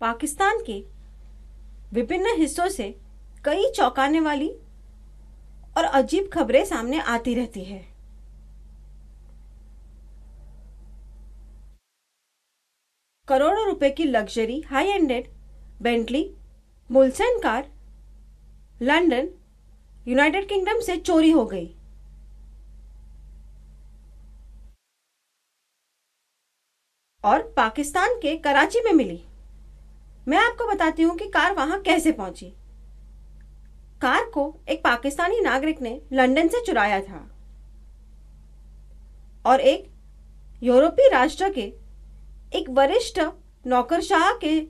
पाकिस्तान के विभिन्न हिस्सों से कई चौंकाने वाली और अजीब खबरें सामने आती रहती है करोड़ों रुपए की luxury high ended Bentley Mulsanne car London United Kingdom से चोरी हो गई और पाकिस्तान के कराची में मिली मैं आपको बताती हूँ कि कार वहां कैसे पहुंची कार को एक पाकिस्तानी नागरिक ने लंदन से चुराया था और एक यूरोपीय राष्ट्र के एक वरिष्ठ नौकरशाह के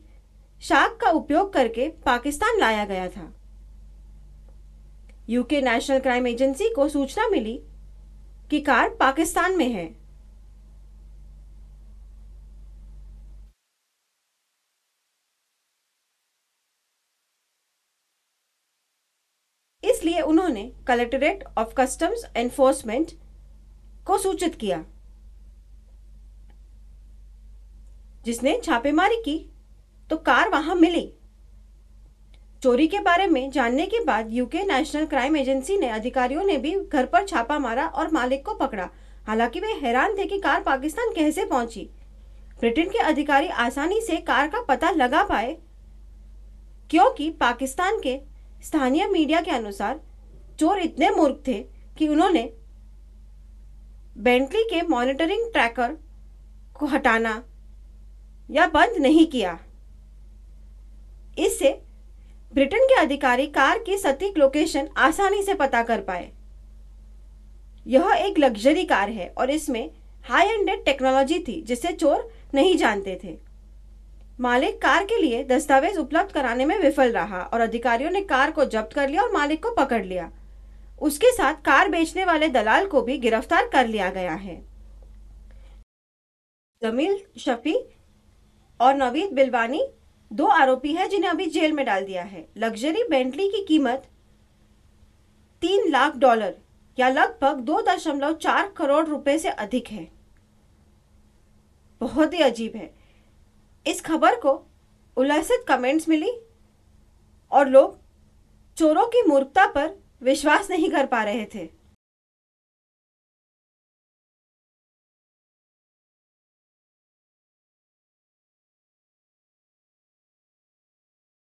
शाख का उपयोग करके पाकिस्तान लाया गया था यूके नेशनल क्राइम एजेंसी को सूचना मिली कि कार पाकिस्तान में है इसलिए उन्होंने कलेक्टरेट ऑफ कस्टम्स एनफोर्समेंट को सूचित किया जिसने छापेमारी की तो कार वहां मिली चोरी के बारे में जानने के बाद यूके नेशनल क्राइम एजेंसी ने अधिकारियों ने भी घर पर छापा मारा और मालिक को पकड़ा हालांकि वे हैरान थे कि कार पाकिस्तान कैसे पहुंची ब्रिटेन के अधिकारी आसानी से कार का पता लगा पाए क्योंकि पाकिस्तान के स्थानीय मीडिया के अनुसार चोर इतने मूर्ख थे कि उन्होंने बेंटली के मॉनिटरिंग ट्रैकर को हटाना या बंद नहीं किया इससे ब्रिटेन के अधिकारी कार की सटीक लोकेशन आसानी से पता कर पाए यह एक लग्जरी कार है और इसमें हाई एंडेड टेक्नोलॉजी थी जिसे चोर नहीं जानते थे मालिक कार के लिए दस्तावेज उपलब्ध कराने में विफल रहा और अधिकारियों ने कार को जब्त कर लिया और मालिक को पकड़ लिया उसके साथ कार बेचने वाले दलाल को भी गिरफ्तार कर लिया गया है जमील शफी और नवीद बिलवानी दो आरोपी हैं जिन्हें अभी जेल में डाल दिया है लग्जरी बेंटली की कीमत तीन लाख डॉलर या लगभग दो दशमलव चार करोड़ रुपए से अधिक है बहुत ही अजीब है इस खबर को उल्लसित कमेंट्स मिली और लोग चोरों की मूर्खता पर विश्वास नहीं कर पा रहे थे